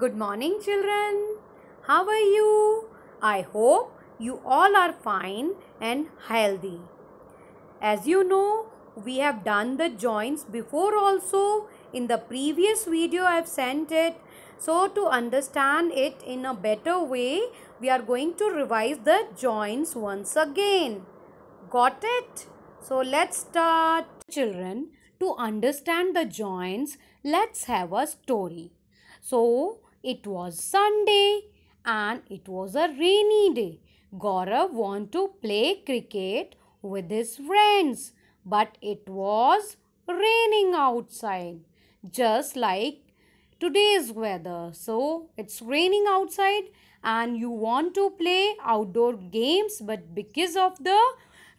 Good morning, children. How are you? I hope you all are fine and healthy. As you know, we have done the joints before also. In the previous video, I have sent it. So, to understand it in a better way, we are going to revise the joints once again. Got it? So, let's start. Children, to understand the joints, let's have a story. So, it was Sunday and it was a rainy day. Gaurav wanted to play cricket with his friends, but it was raining outside, just like today's weather. So it's raining outside and you want to play outdoor games, but because of the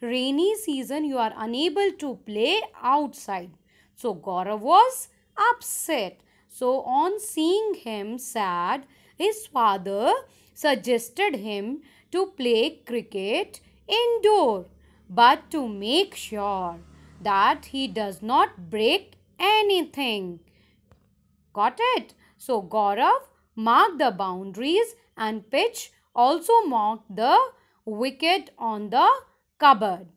rainy season, you are unable to play outside. So Gaurav was upset so on seeing him sad, his father suggested him to play cricket indoor but to make sure that he does not break anything. Got it? So Gaurav marked the boundaries and Pitch also marked the wicket on the cupboard.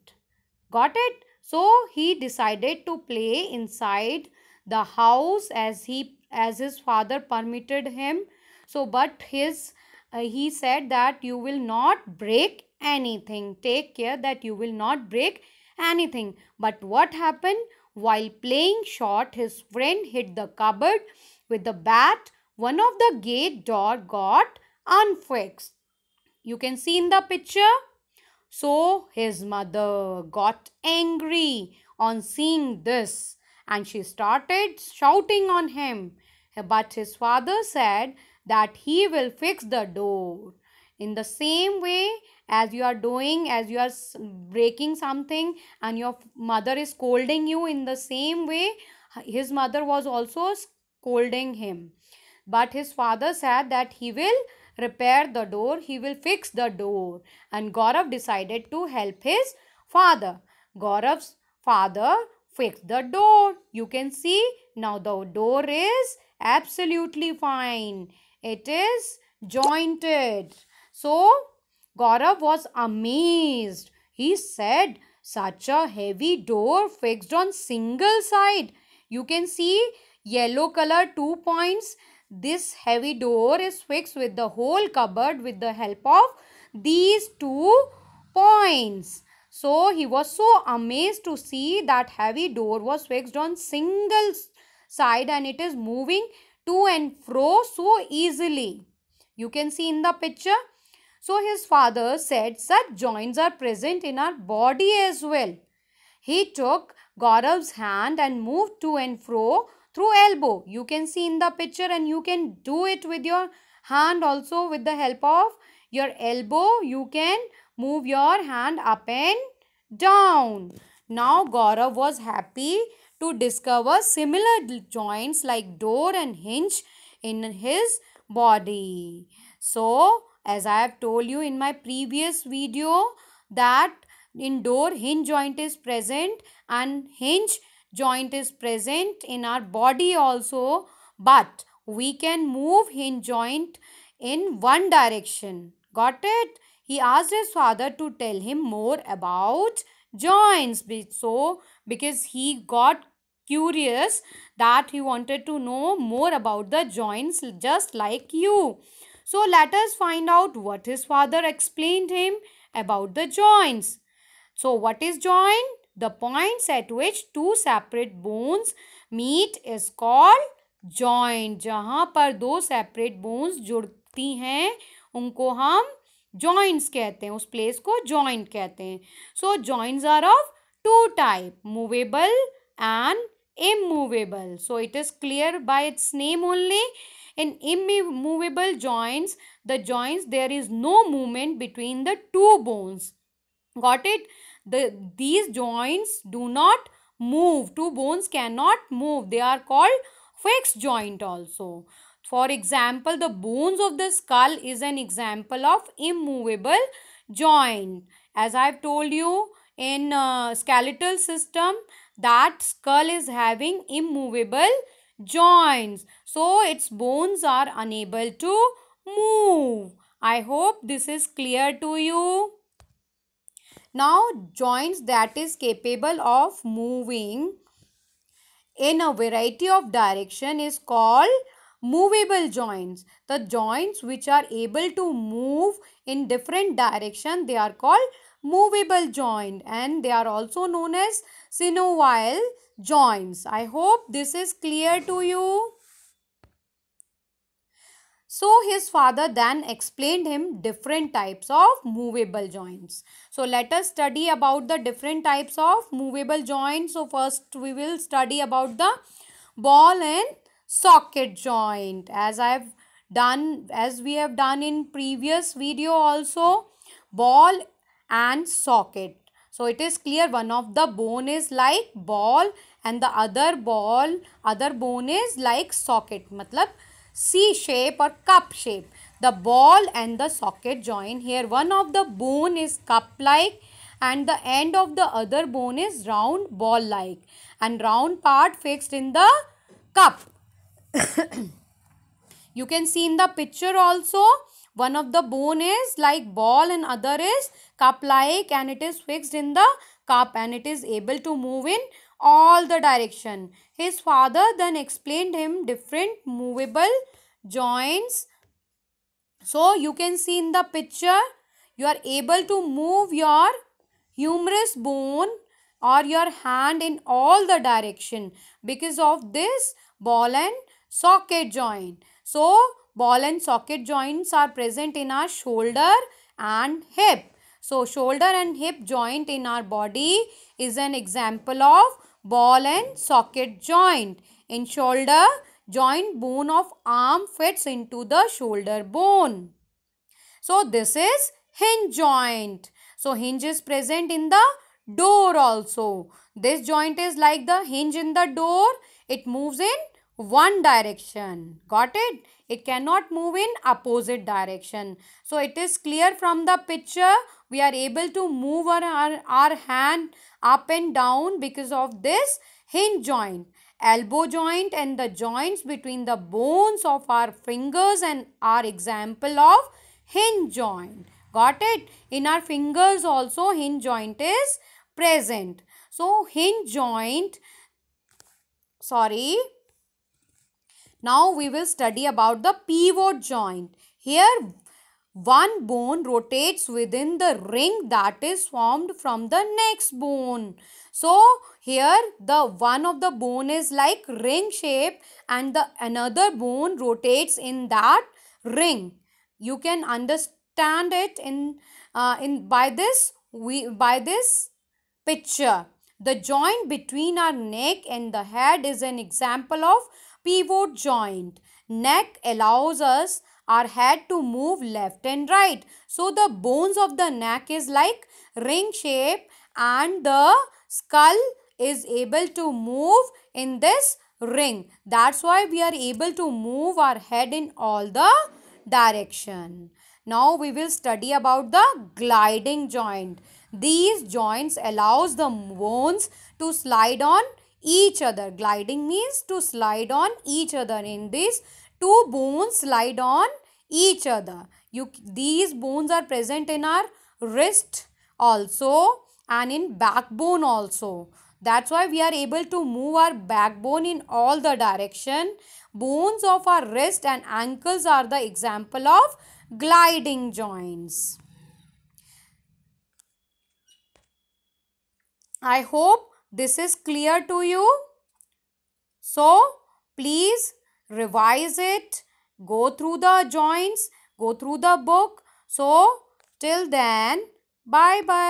Got it? So he decided to play inside the house as he as his father permitted him so but his uh, he said that you will not break anything take care that you will not break anything but what happened while playing shot his friend hit the cupboard with the bat one of the gate door got unfixed you can see in the picture so his mother got angry on seeing this and she started shouting on him. But his father said that he will fix the door. In the same way, as you are doing, as you are breaking something and your mother is scolding you in the same way, uh, his mother was also scolding him. But his father said that he will repair the door, he will fix the door. And Gaurav decided to help his father. Gaurav's father fix the door. You can see now the door is absolutely fine. It is jointed. So, Gaurav was amazed. He said, such a heavy door fixed on single side. You can see yellow color two points. This heavy door is fixed with the whole cupboard with the help of these two points. So he was so amazed to see that heavy door was fixed on single side and it is moving to and fro so easily. You can see in the picture. So his father said such joints are present in our body as well. He took Gaurav's hand and moved to and fro through elbow. You can see in the picture and you can do it with your hand also with the help of your elbow. You can Move your hand up and down. Now Gaurav was happy to discover similar joints like door and hinge in his body. So, as I have told you in my previous video that in door hinge joint is present and hinge joint is present in our body also but we can move hinge joint in one direction. Got it? he asked his father to tell him more about joints. So, because he got curious that he wanted to know more about the joints just like you. So, let us find out what his father explained him about the joints. So, what is joint? The points at which two separate bones meet is called joint. jahan par do separate bones judti hain unko hum joints कहते हैं उस place को joint कहते हैं so joints are of two type movable and immovable so it is clear by its name only in immovable joints the joints there is no movement between the two bones got it the these joints do not move two bones can not move they are called fix joint also For example, the bones of the skull is an example of immovable joint. As I have told you in uh, skeletal system that skull is having immovable joints. So, its bones are unable to move. I hope this is clear to you. Now, joints that is capable of moving in a variety of direction is called movable joints. The joints which are able to move in different direction they are called movable joint and they are also known as synovial joints. I hope this is clear to you. So his father then explained him different types of movable joints. So let us study about the different types of movable joints. So first we will study about the ball and socket joint as I have done as we have done in previous video also ball and socket. So it is clear one of the bone is like ball and the other ball other bone is like socket matlab C shape or cup shape. The ball and the socket join here one of the bone is cup like and the end of the other bone is round ball like and round part fixed in the cup you can see in the picture also one of the bone is like ball and other is cup like and it is fixed in the cup and it is able to move in all the direction. His father then explained him different movable joints. So you can see in the picture you are able to move your humerus bone or your hand in all the direction because of this ball and socket joint. So, ball and socket joints are present in our shoulder and hip. So, shoulder and hip joint in our body is an example of ball and socket joint. In shoulder, joint bone of arm fits into the shoulder bone. So, this is hinge joint. So, hinge is present in the door also. This joint is like the hinge in the door. It moves in one direction. Got it? It cannot move in opposite direction. So it is clear from the picture we are able to move our, our, our hand up and down because of this hinge joint elbow joint and the joints between the bones of our fingers and our example of hinge joint. Got it? In our fingers also hinge joint is present. So hinge joint, sorry, now we will study about the pivot joint. Here one bone rotates within the ring that is formed from the next bone. So here the one of the bone is like ring shape and the another bone rotates in that ring. You can understand it in uh, in by this we by this picture. The joint between our neck and the head is an example of pivot joint. Neck allows us our head to move left and right. So the bones of the neck is like ring shape and the skull is able to move in this ring. That's why we are able to move our head in all the direction. Now we will study about the gliding joint. These joints allows the bones to slide on each other. Gliding means to slide on each other. In this, two bones slide on each other. You, these bones are present in our wrist also and in backbone also. That's why we are able to move our backbone in all the direction. Bones of our wrist and ankles are the example of gliding joints. I hope this is clear to you? So, please revise it. Go through the joints. Go through the book. So, till then, bye-bye.